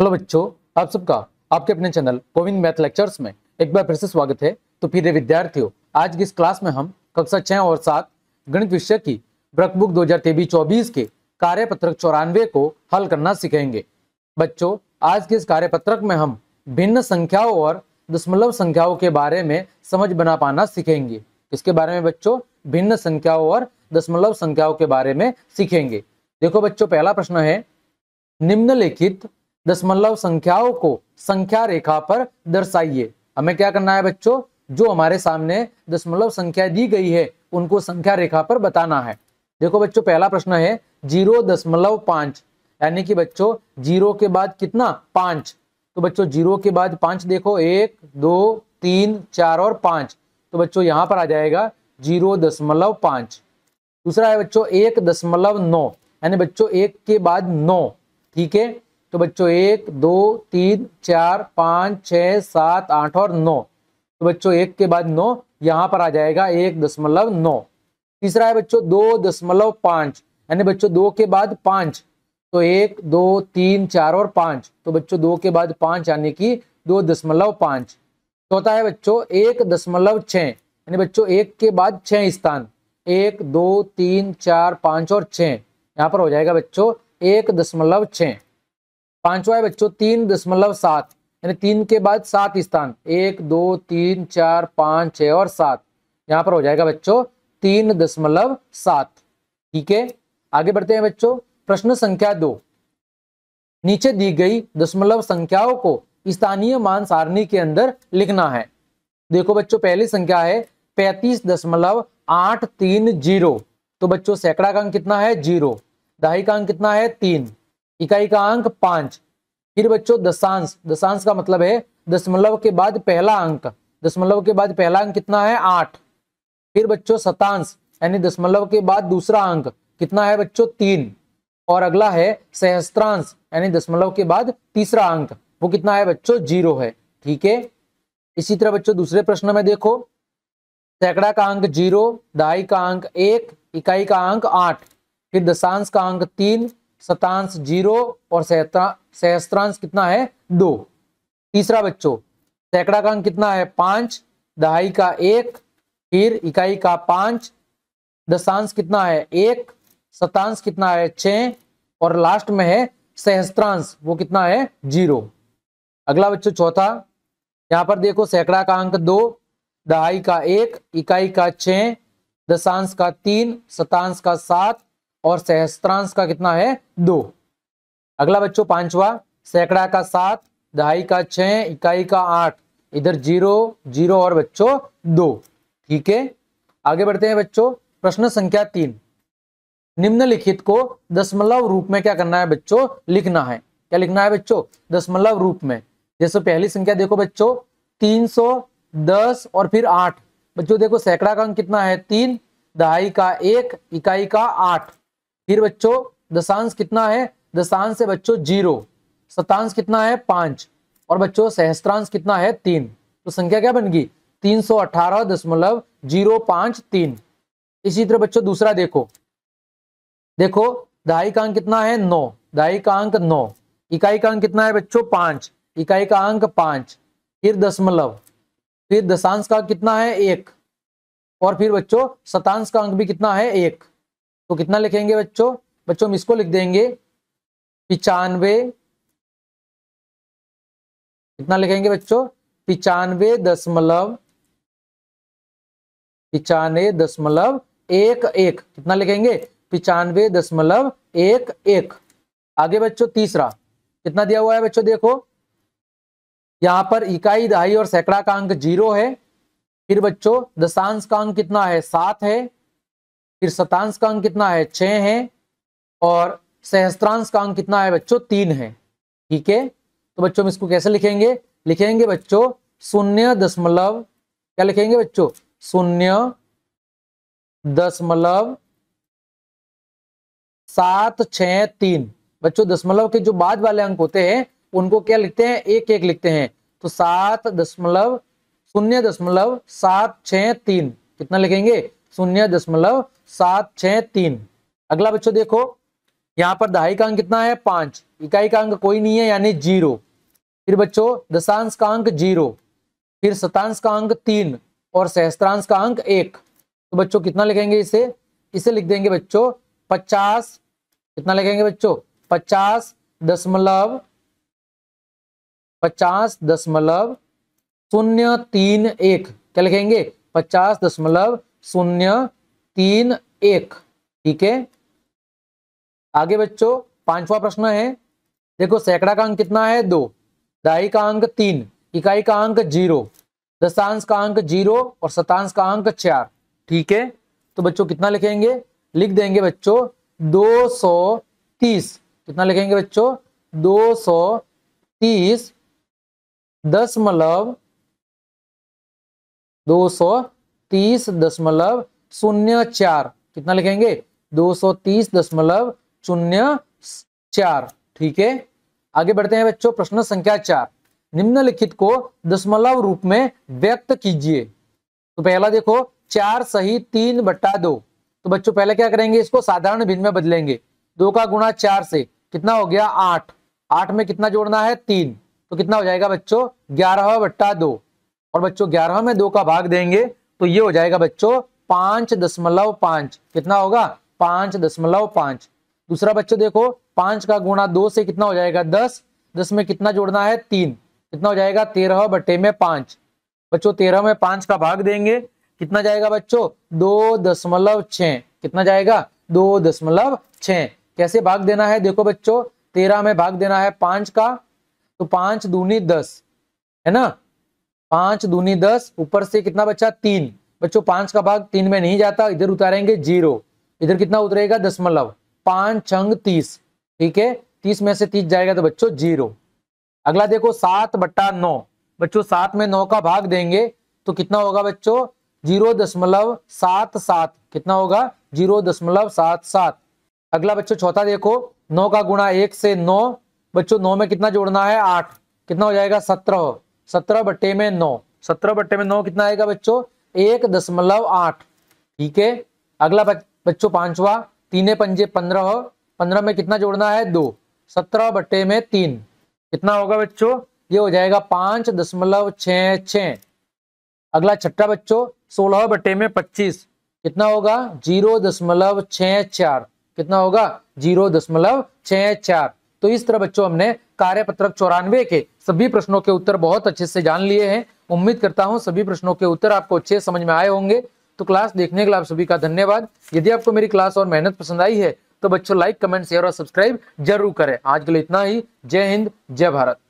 hello बच्चों आप सबका आपके अपने चैनल गोविंद मैथ लेक्चर्स में एक बार फिर से स्वागत है तो फिर विद्यार्थियों आज की इस क्लास में हम कक्षा छह और सात गणित विषय की ब्रकबुक दो हजार तेबी चौबीस के कार्यपत्रक चौरानवे को हल करना सीखेंगे बच्चों आज के इस कार्यपत्रक में हम भिन्न संख्याओं और दशमलव संख्याओं के बारे में समझ बना पाना सीखेंगे इसके बारे में बच्चों भिन्न संख्याओं और दशमलव संख्याओं के बारे में सीखेंगे देखो बच्चों पहला प्रश्न है निम्नलिखित दशमलव संख्याओं को संख्या रेखा पर दर्शाइए हमें क्या करना है बच्चों जो हमारे सामने दशमलव संख्या दी गई है उनको संख्या रेखा पर बताना है देखो बच्चों पहला प्रश्न है जीरो दशमलव पांच यानी कि बच्चों जीरो के बाद कितना पांच तो बच्चों जीरो के बाद पांच देखो एक दो तीन चार और पांच तो बच्चों यहां पर आ जाएगा जीरो दशमलव पांच दूसरा है बच्चों एक दशमलव नौ यानी बच्चों एक के बाद नौ ठीक है तो बच्चों एक दो तीन चार पाँच छ सात आठ और नौ तो बच्चों एक के बाद नौ यहाँ पर आ जाएगा एक दशमलव नौ तीसरा है बच्चों दो दशमलव पांच यानी बच्चों दो के बाद पांच तो एक दो तीन चार और पांच तो बच्चों दो के बाद पाँच यानी कि दो दशमलव पाँच चौथा है बच्चों एक दशमलव छः यानी बच्चों एक के बाद छह स्थान एक दो तीन चार पाँच और छह यहाँ पर हो जाएगा बच्चों एक दशमलव छह पांचवा है बच्चों तीन दशमलव सात यानी तीन के बाद सात स्थान एक दो तीन चार पांच छ और सात यहां पर हो जाएगा बच्चों तीन दशमलव सात ठीक है आगे बढ़ते हैं बच्चों प्रश्न संख्या दो नीचे दी गई दशमलव संख्याओं को स्थानीय मान सारणी के अंदर लिखना है देखो बच्चों पहली संख्या है पैंतीस दशमलव आठ तीन जीरो तो बच्चों सैकड़ा का अंक कितना है जीरो दहाई का अंक कितना है तीन इकाई का अंक पांच फिर बच्चों दशांश दशांश का मतलब है दशमलव के बाद पहला अंक दशमलव के बाद पहला अंक कितना है आठ फिर बच्चों शतांश यानी दशमलव के बाद दूसरा अंक कितना है बच्चों तीन और अगला है सहस्त्रांश यानी दशमलव के बाद तीसरा अंक वो कितना है बच्चों जीरो है ठीक है इसी तरह बच्चों दूसरे प्रश्न में देखो सैकड़ा का अंक जीरो दहाई का अंक एक इकाई का अंक आठ फिर दशांश का अंक तीन शतांश जीरो और सहस्त्रांश कितना है दो तीसरा बच्चों सैकड़ा का अंक कितना है पांच दहाई का एक फिर इकाई का पांच दशांश कितना है एक शतांश कितना है छ और लास्ट में है सहस्त्रांश वो कितना है जीरो अगला बच्चों चौथा यहाँ पर देखो सैकड़ा का अंक दो दहाई का एक इकाई का छ दशांश का तीन शतांश का सात और सहस्त्रांश का कितना है दो अगला बच्चों पांचवा सैकड़ा का सात दहाई का छह इकाई का आठ इधर जीरो जीरो और बच्चों दो ठीक है आगे बढ़ते हैं बच्चों प्रश्न संख्या तीन निम्नलिखित को दशमलव रूप में क्या करना है बच्चों लिखना है क्या लिखना है बच्चों दशमलव रूप में जैसे पहली संख्या देखो बच्चों तीन सौ दस और फिर आठ बच्चों देखो सैकड़ा का अंक कितना है तीन दहाई का एक इकाई का आठ फिर बच्चों दशांश कितना है दशांश से बच्चों जीरो शतांश कितना है पांच और बच्चों सहस्त्रांश कितना है तीन तो संख्या क्या बन गई तीन सौ अठारह दशमलव जीरो पांच तीन इसी तरह बच्चों दूसरा देखो देखो दहाई का अंक कितना है नौ दहाई का अंक नौ इकाई का अंक कितना है बच्चों पांच इकाई का अंक पांच फिर दशमलव फिर दशांश का कितना है एक और फिर बच्चों शतांश का अंक भी कितना है एक तो कितना लिखेंगे बच्चों बच्चों हम इसको लिख देंगे पिचानवे कितना लिखेंगे बच्चों पिचानवे दशमलव पिचानवे दशमलव एक एक कितना लिखेंगे पिचानवे दशमलव एक एक आगे बच्चों तीसरा कितना दिया हुआ है बच्चों देखो यहां पर इकाई दहाई और सैकड़ा का अंक जीरो है फिर बच्चों दशांश का अंक कितना है सात है फिर शतांश का अंक कितना है छ है और सहस्त्रांश का अंक कितना है बच्चों तीन है ठीक है तो बच्चों हम इसको कैसे लिखेंगे लिखेंगे बच्चों शून्य दशमलव क्या लिखेंगे बच्चों शून्य दशमलव सात छ तीन बच्चों दशमलव के जो बाद वाले अंक होते हैं उनको क्या लिखते हैं एक एक लिखते हैं तो सात दशमलव शून्य दशमलव सात छ तीन कितना लिखेंगे शून्य दशमलव सात छ तीन अगला बच्चों देखो यहाँ पर दहाई का अंक कितना है पांच इकाई का अंक कोई नहीं है यानी जीरो फिर बच्चों दशांश का अंक जीरो फिर शतांश का अंक तीन और सहस्त्रांश का अंक एक तो बच्चों कितना लिखेंगे इसे इसे लिख देंगे बच्चों पचास कितना लिखेंगे बच्चों पचास दशमलव पचास दशमलव शून्य तीन एक क्या लिखेंगे पचास दशमलव शून्य तीन एक ठीक है आगे बच्चों पांचवा प्रश्न है देखो सैकड़ा का अंक कितना है दो दहाई का अंक तीन इकाई का अंक जीरो दशांश का अंक जीरो और शतांश का अंक चार ठीक है तो बच्चों कितना लिखेंगे लिख देंगे बच्चों दो सौ तीस कितना लिखेंगे बच्चों दो सौ तीस दशमलव दो सौ तीस दशमलव शून्य चार कितना लिखेंगे दो सौ तीस दशमलव शून्य चार ठीक है आगे बढ़ते हैं बच्चों प्रश्न संख्या चार निम्नलिखित को दशमलव रूप में व्यक्त कीजिए तो पहला देखो चार सही तीन बट्टा दो तो बच्चों पहले क्या करेंगे इसको साधारण भिन्न में बदलेंगे दो का गुणा चार से कितना हो गया आठ आठ में कितना जोड़ना है तीन तो कितना हो जाएगा बच्चों ग्यारह बट्टा दो और बच्चों ग्यारह में दो का भाग देंगे तो ये हो जाएगा बच्चों पांच दशमलव पांच कितना होगा पांच दशमलव पांच दूसरा बच्चों देखो पांच का गुणा दो से कितना हो जाएगा दस दस में कितना जोड़ना है तीन कितना हो जाएगा तेरह बटे में पांच बच्चों तेरह में पांच का भाग देंगे कितना जाएगा बच्चों दो दशमलव छ कितना जाएगा दो दशमलव छ कैसे भाग देना है देखो बच्चों तेरह में भाग देना है पांच का तो पांच दूनी दस है ना पांच दूनी दस ऊपर से कितना बच्चा तीन बच्चों पांच का भाग तीन में नहीं जाता इधर उतारेंगे जीरो इधर कितना उतरेगा दशमलव पांच छंग तीस ठीक है तीस में से तीस जाएगा तो बच्चों जीरो अगला देखो सात बट्टा नौ बच्चों सात में नौ का भाग देंगे तो कितना होगा बच्चों जीरो दशमलव सात सात कितना होगा जीरो दशमलव सात सात अगला बच्चों चौथा देखो नौ का गुणा एक से नौ बच्चों नौ में कितना जोड़ना है आठ कितना हो जाएगा सत्रह सत्रह बट्टे में नौ सत्रह बट्टे में नौ कितना आएगा बच्चों एक दशमलव आठ ठीक है अगला बच्चों पांचवा तीन पंजे पंद्रह पंद्रह में कितना जोड़ना है दो सत्रह बट्टे में तीन कितना होगा बच्चों ये हो जाएगा पांच दशमलव छ छ अगला छठा बच्चों सोलह बट्टे में पच्चीस कितना होगा जीरो दशमलव छ चार कितना होगा जीरो दशमलव छ चार तो इस तरह बच्चों हमने कार्यपत्रक चौरानवे के सभी प्रश्नों के उत्तर बहुत अच्छे से जान लिए हैं उम्मीद करता हूं सभी प्रश्नों के उत्तर आपको अच्छे समझ में आए होंगे तो क्लास देखने के लिए आप सभी का धन्यवाद यदि आपको मेरी क्लास और मेहनत पसंद आई है तो बच्चों लाइक कमेंट शेयर और सब्सक्राइब जरूर करें आज के लिए इतना ही जय हिंद जय भारत